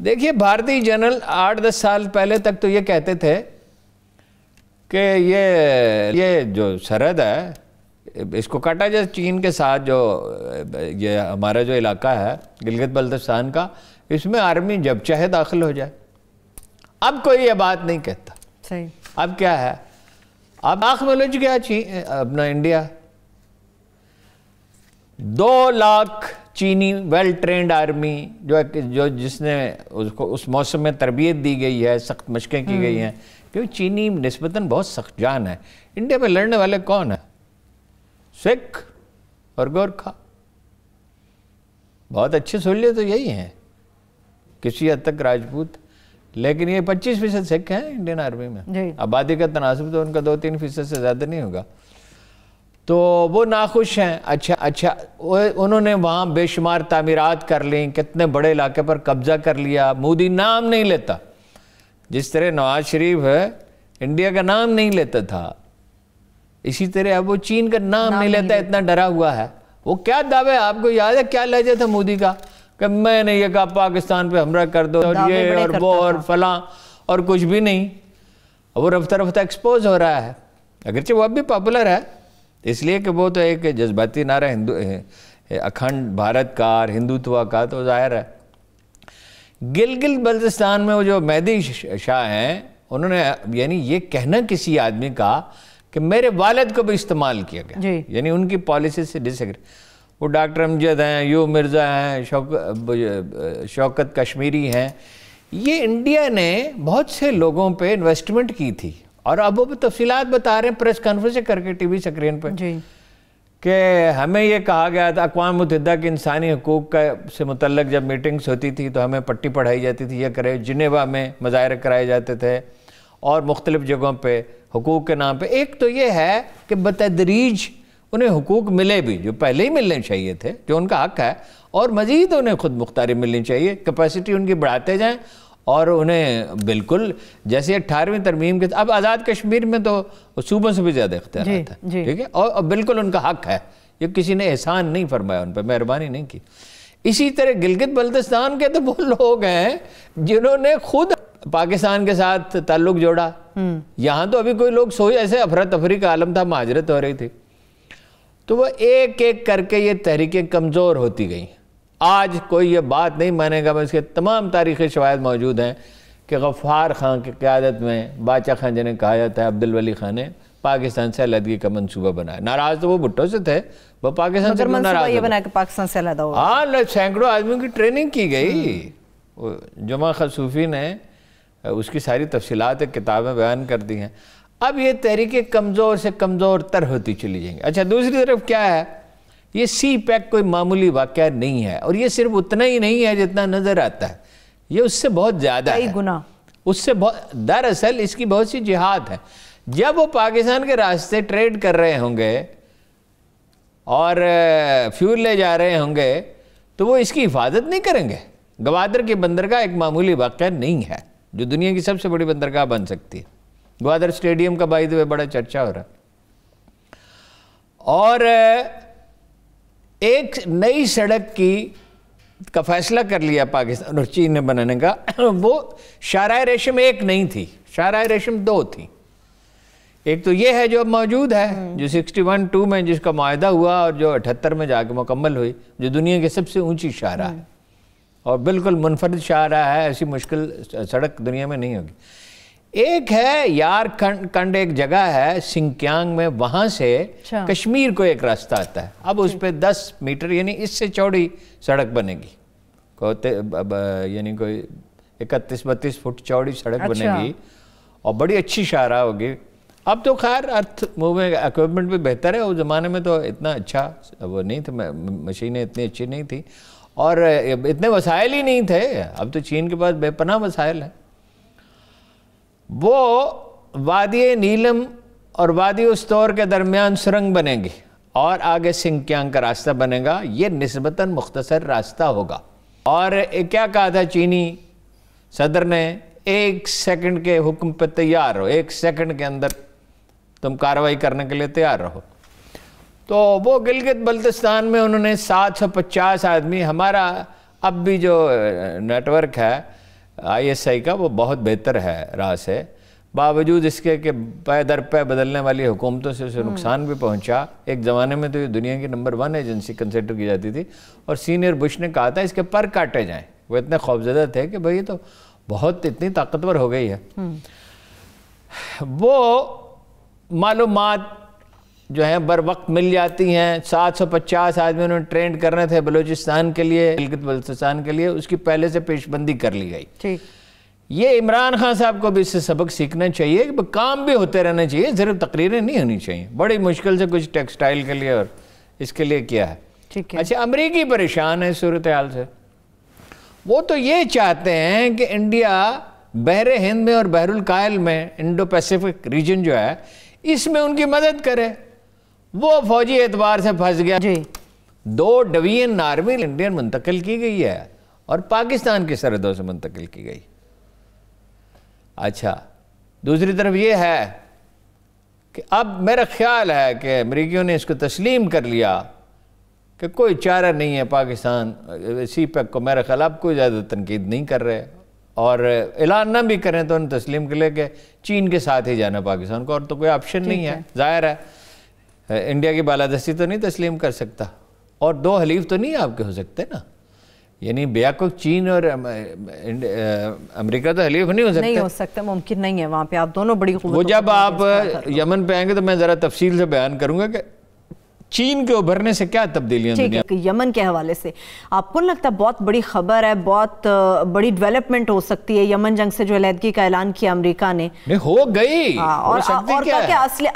देखिए भारतीय जनरल आठ दस साल पहले तक तो ये कहते थे कि ये ये जो सरहद है इसको काटा जाए चीन के साथ जो ये हमारा जो इलाका है गिलगित बल्तिस्तान का इसमें आर्मी जब चाहे दाखिल हो जाए अब कोई ये बात नहीं कहता सही अब क्या है अब आंख में लुझ गया अपना इंडिया दो लाख चीनी वेल ट्रेंड आर्मी जो जो जिसने उसको उस मौसम में तरबियत दी गई है सख्त मशक़ें की गई हम्म। हैं क्योंकि चीनी नस्बता बहुत सख्त जान है इंडिया में लड़ने वाले कौन है सिख और गोरखा बहुत अच्छी सहूलियत तो यही हैं किसी हद तक राजपूत लेकिन ये पच्चीस फीसद सिख हैं इंडियन आर्मी में आबादी का तनासब तो उनका दो तीन फीसद से ज़्यादा नहीं होगा तो वो नाखुश हैं अच्छा अच्छा उन्होंने वहाँ बेशुमार तमीरत कर ली कितने बड़े इलाके पर कब्ज़ा कर लिया मोदी नाम नहीं लेता जिस तरह नवाज शरीफ है इंडिया का नाम नहीं लेता था इसी तरह अब वो चीन का नाम, नाम नहीं लेता नहीं इतना डरा हुआ है वो क्या दावे आपको याद है क्या लहजा था मोदी का कि मैंने ये कहा पाकिस्तान पे हमला कर दो और ये और वो और फला और कुछ भी नहीं वो रफ्ता रफ्ता एक्सपोज हो रहा है अगरचे वो अब भी पॉपुलर है इसलिए कि वो तो एक जज्बाती नारा हिंदू अखंड भारत का और हिंदुत्व का तो जाहिर है गिलगिल बल्तिस्तान में वो जो मेहदी शाह हैं उन्होंने यानी ये कहना किसी आदमी का कि मेरे वालद को भी इस्तेमाल किया गया यानी उनकी पॉलिसी से डिसग्री वो डॉक्टर अमजद हैं यू मिर्ज़ा हैं शौक शौकत कश्मीरी हैं ये इंडिया ने बहुत से लोगों पे इन्वेस्टमेंट की थी और अब वो तफसीत बता रहे हैं प्रेस कॉन्फ्रेंस करके टी वी स्क्रीन पर कि हमें यह कहा गया था अकवा मतदा के इंसानी हकूक का से मतलब जब मीटिंग्स होती थी तो हमें पट्टी पढ़ाई जाती थी यह करे जिनेवा में मज़ाहरे कराए जाते थे और मुख्तलिफ़ जगहों पर हकूक़ के नाम पर एक तो ये है कि बतदरीज उन्हें हकूक़ मिले भी जो पहले ही मिलने चाहिए थे जो उनका हक है और मज़ीद उन्हें खुद मुख्तारी मिलनी चाहिए कैपेसिटी उनकी बढ़ाते जाएँ और उन्हें बिल्कुल जैसे अट्ठारहवीं तरमीम के अब आज़ाद कश्मीर में तो सूबों से भी ज़्यादा इख्तियार है ठीक है और, और बिल्कुल उनका हक है ये किसी ने एहसान नहीं फरमाया उन पर मेहरबानी नहीं की इसी तरह गिलगित बल्तिस्तान के तो वो लोग हैं जिन्होंने खुद पाकिस्तान के साथ ताल्लुक जोड़ा हम्म। यहाँ तो अभी कोई लोग सोए ऐसे अफरा तफरी का आलम था माजरत हो रही थी तो वह एक एक करके ये तहरीकें कमज़ोर होती गई आज कोई ये बात नहीं मानेगा मैं इसके तमाम तारीख़ी शवायद मौजूद हैं कि गफ़ार खां की क्यादत में बादशाह खान जिन्हें कहा जाता है अब्दुल वली खान ने पाकिस्तान से अलहदगी का मनसूबा बनाया नाराज़ तो वो भुट्टो से थे वो पाकिस्तान से नाराज़ पाकिस्तान से हाँ सैकड़ों आदमियों की ट्रेनिंग की गई हम्म। जुमा खसूफी ने उसकी सारी तफसीत किताबें बयान कर दी हैं अब ये तहरीकें कमज़ोर से कमज़ोर तर होती चली जाएंगी अच्छा दूसरी तरफ क्या है ये सी पैक कोई मामूली वाक्य नहीं है और ये सिर्फ उतना ही नहीं है जितना नज़र आता है ये उससे बहुत ज़्यादा है गुना उससे बहुत दरअसल इसकी बहुत सी जिहाद है जब वो पाकिस्तान के रास्ते ट्रेड कर रहे होंगे और फ्यूल ले जा रहे होंगे तो वो इसकी हिफाजत नहीं करेंगे गवादर की बंदरगाह एक मामूली वाक्य नहीं है जो दुनिया की सबसे बड़ी बंदरगाह बन सकती है ग्वादर स्टेडियम का बाई बड़ा चर्चा हो रहा है और एक नई सड़क की का फैसला कर लिया पाकिस्तान और चीन ने बनाने का वो शारा रेशम एक नहीं थी शारा रेशम दो थी एक तो ये है जो अब मौजूद है जो हम्म। सिक्सटी वन टू में जिसका माहा हुआ और जो अठहत्तर में जाके मुकम्मल हुई जो दुनिया की सबसे ऊंची शारा है हम्म। और बिल्कुल मुनफरद शारा है ऐसी मुश्किल सड़क दुनिया में नहीं होगी एक है यार खंड खंड एक जगह है सिंक्यांग में वहां से अच्छा। कश्मीर को एक रास्ता आता है अब उस पर दस मीटर यानी इससे चौड़ी सड़क बनेगी कहते यानी कोई इकतीस बत्तीस फुट चौड़ी सड़क अच्छा। बनेगी और बड़ी अच्छी शाहरा होगी अब तो खैर अर्थ मूविंग इक्विपमेंट भी बेहतर है उस ज़माने में तो इतना अच्छा वो नहीं था मशीनें इतनी अच्छी नहीं थी और इतने वसायल ही नहीं थे अब तो चीन के पास बेपना वसायल है वो वादी नीलम और वादी उस तौर के दरमियान सुरंग बनेंगे और आगे सिंक्यांग का रास्ता बनेगा ये नस्बता मुख्तसर रास्ता होगा और क्या कहा था चीनी सदर ने एक सेकंड के हुक्म पर तैयार हो एक सेकंड के अंदर तुम कार्रवाई करने के लिए तैयार रहो तो वो गिलगित बल्तिस्तान में उन्होंने 750 आदमी हमारा अब भी जो नेटवर्क है आईएसआई का वो बहुत बेहतर है रास है बावजूद इसके कि पै दर पै बदलने वाली हुकूमतों से उसे नुकसान भी पहुंचा एक ज़माने में तो ये दुनिया की नंबर वन एजेंसी कंसिडर की जाती थी और सीनियर बुश ने कहा था इसके पर काटे जाएं वो इतने खौफजदा थे कि भाई तो बहुत इतनी ताकतवर हो गई है हम्म। वो मालूम जो हैं बर वक्त मिल जाती हैं 750 आदमी उन्होंने ट्रेंड करने थे बलूचिस्तान के लिए गिलगित बल्तिस्तान के लिए उसकी पहले से पेशबंदी कर ली गई ठीक ये इमरान खान साहब को भी इससे सबक सीखना चाहिए कि काम भी होते रहना चाहिए सिर्फ तकरीरें नहीं होनी चाहिए बड़ी मुश्किल से कुछ टेक्सटाइल के लिए और इसके लिए किया है ठीक है अच्छा अमरीकी परेशान है सूरत हाल से वो तो ये चाहते हैं कि इंडिया बहरे हिंद में और बहरुल कायल में इंडो पैसिफिक रीजन जो है इसमें उनकी मदद करे वो फौजी एतबार से फंस गया जी दो डवीन आर्मी इंडियन मुंतकिल की गई है और पाकिस्तान की सरहदों से मुंतकिल की गई अच्छा दूसरी तरफ ये है कि अब मेरा ख्याल है कि अमरीकियों ने इसको तस्लीम कर लिया कि कोई चारा नहीं है पाकिस्तान सी पैक को मेरा ख्याल अब कोई ज़्यादा तनकीद नहीं कर रहे और ऐलान ना भी करें तो उन्हें तस्लीम कर ले कि चीन के साथ ही जाना पाकिस्तान को और तो कोई ऑप्शन नहीं है, है। ज़ाहिर है इंडिया की बालादस्ती तो नहीं तस्लीम कर सकता और दो हलीफ तो नहीं आपके हो सकते ना यानी बेयाकुक चीन और अमेरिका तो हलीफ नहीं हो सकता नहीं हो सकता मुमकिन नहीं है वहाँ पे आप दोनों बड़ी वो जब आप यमन पे आएंगे तो मैं ज़रा तफसील से बयान करूँगा कि चीन के उभरने से क्या तब्दीलियां दुनिया यमन के हवाले से आपको लगता है बहुत बड़ी खबर है बहुत बड़ी डेवलपमेंट हो सकती है यमन जंग से जो अलहदगी का ऐलान किया अमेरिका ने हो गई हाँ, और,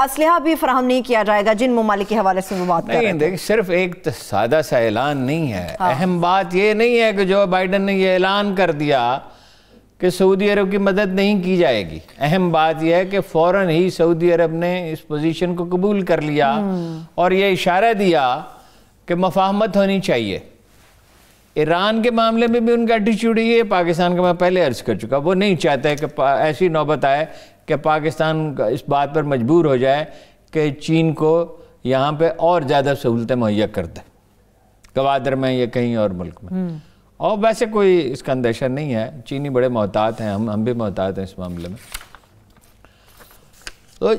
असलहा भी फराहम नहीं किया जाएगा जिन ममालिक के हवाले से वो बात नहीं देखिए सिर्फ एक सादा सा ऐलान नहीं है हाँ। अहम बात यह नहीं है कि जो बाइडन ने यह ऐलान कर दिया कि सऊदी अरब की मदद नहीं की जाएगी अहम बात यह है कि फ़ौर ही सऊदी अरब ने इस पोजीशन को कबूल कर लिया हम्म। और यह इशारा दिया कि मफाहमत होनी चाहिए ईरान के मामले में भी उनका एटीट्यूड ये पाकिस्तान का मैं पहले अर्ज कर चुका वो नहीं चाहता है कि ऐसी नौबत आए कि पाकिस्तान इस बात पर मजबूर हो जाए कि चीन को यहाँ पर और ज़्यादा सहूलतें मुहैया कर दें गवादर में या कहीं और मुल्क में हम्म। और वैसे कोई इसका अंदेशा नहीं है चीनी बड़े मोहतात हैं हम हम भी मोहतात हैं इस मामले में तो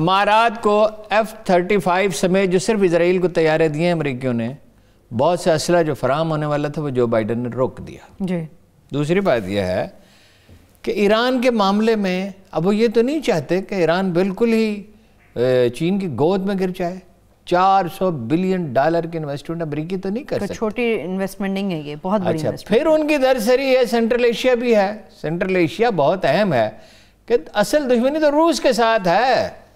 अमारात को एफ़ थर्टी फाइव समेत जो सिर्फ इसराइल को तैयारें दी हैं अमरीकियों ने बहुत से असला जो फराम होने वाला था वो जो बाइडन ने रोक दिया जी दूसरी बात यह है कि ईरान के मामले में अब वो ये तो नहीं चाहते कि ईरान बिल्कुल ही चीन की गोद में गिर जाए 400 बिलियन डॉलर के इन्वेस्टमेंट अमरीकी तो नहीं कर तो सकते छोटी इन्वेस्टमेंट नहीं है ये बहुत बड़ी अच्छा फिर उनकी दरसरी है सेंट्रल एशिया भी है सेंट्रल एशिया बहुत अहम है कि असल दुश्मनी तो रूस के साथ है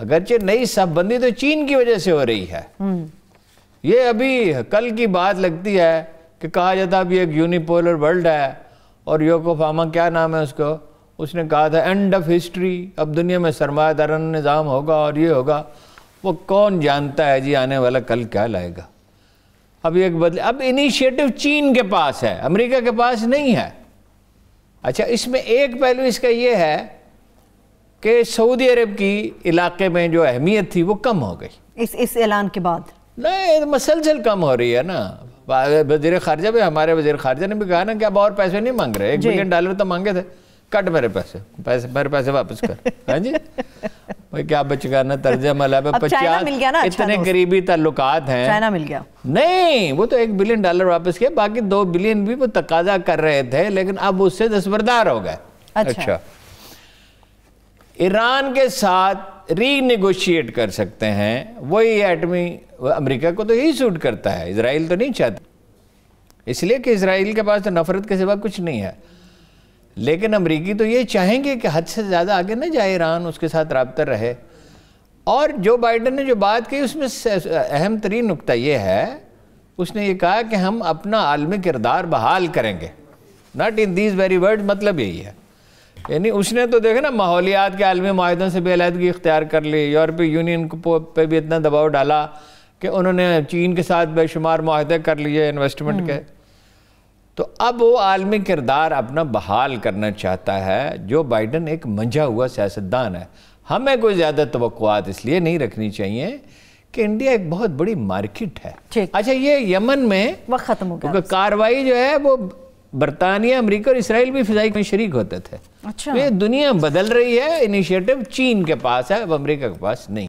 अगरचे नई साफबंदी तो चीन की वजह से हो रही है हम्म। ये अभी कल की बात लगती है कि कहा जाता अभी एक यूनिपोलर वर्ल्ड है और योकोफामा क्या नाम है उसको उसने कहा था एंड ऑफ हिस्ट्री अब दुनिया में सरमादाराना निज़ाम होगा और ये होगा वो कौन जानता है जी आने वाला कल क्या लाएगा अब एक बदले अब इनिशिएटिव चीन के पास है अमेरिका के पास नहीं है अच्छा इसमें एक पहलू इसका ये है कि सऊदी अरब की इलाके में जो अहमियत थी वो कम हो गई इस इस ऐलान के बाद नहीं तो मसलसल कम हो रही है ना वजीर खारजा भी हमारे वजीर खारजा ने भी कहा ना कि अब और पैसे नहीं मांग रहे एक बिलियन डॉलर तो मांगे थे कट मेरे पैसे पैसे मेरे पैसे वापस कर हाँ जी भाई क्या बचकाना तर्ज अमल है पचास अच्छा इतने करीबी ताल्लुकात हैं चाइना मिल गया नहीं वो तो एक बिलियन डॉलर वापस किया बाकी दो बिलियन भी वो तकाजा कर रहे थे लेकिन अब उससे दस्बरदार हो गए अच्छा।, अच्छा ईरान के साथ रीनिगोशिएट कर सकते हैं वही एटमी अमेरिका को तो ही सूट करता है इसराइल तो नहीं चाहता इसलिए कि इसराइल के पास तो नफरत के सिवा कुछ नहीं है लेकिन अमरीकी तो ये चाहेंगे कि हद से ज़्यादा आगे ना जाए ईरान उसके साथ रबतर रहे और जो बाइडन ने जो बात कही उसमें अहम तरीन नुकता ये है उसने ये कहा कि हम अपना आलमी किरदार बहाल करेंगे not in these very word मतलब यही है यानी उसने तो देखा ना माहौलियात के आलमी माहदों से बेलैदगी इख्तियार कर ली यूरोपीय यूनियन पे भी इतना दबाव डाला कि उन्होंने चीन के साथ बेशुमार माहदे कर लिए इन्वेस्टमेंट हम्म। के तो अब वो आलमी किरदार अपना बहाल करना चाहता है जो बाइडन एक मंझा हुआ सियासतदान है हमें कोई ज़्यादा तोक़ात इसलिए नहीं रखनी चाहिए कि इंडिया एक बहुत बड़ी मार्केट है अच्छा ये यमन में वह ख़त्म हो गया कार्रवाई जो है वो बरतानिया अमरीका और इसराइल भी फिजाई में शरीक होते थे अच्छा तो ये दुनिया बदल रही है इनिशिएटिव चीन के पास है अब अमरीका के पास नहीं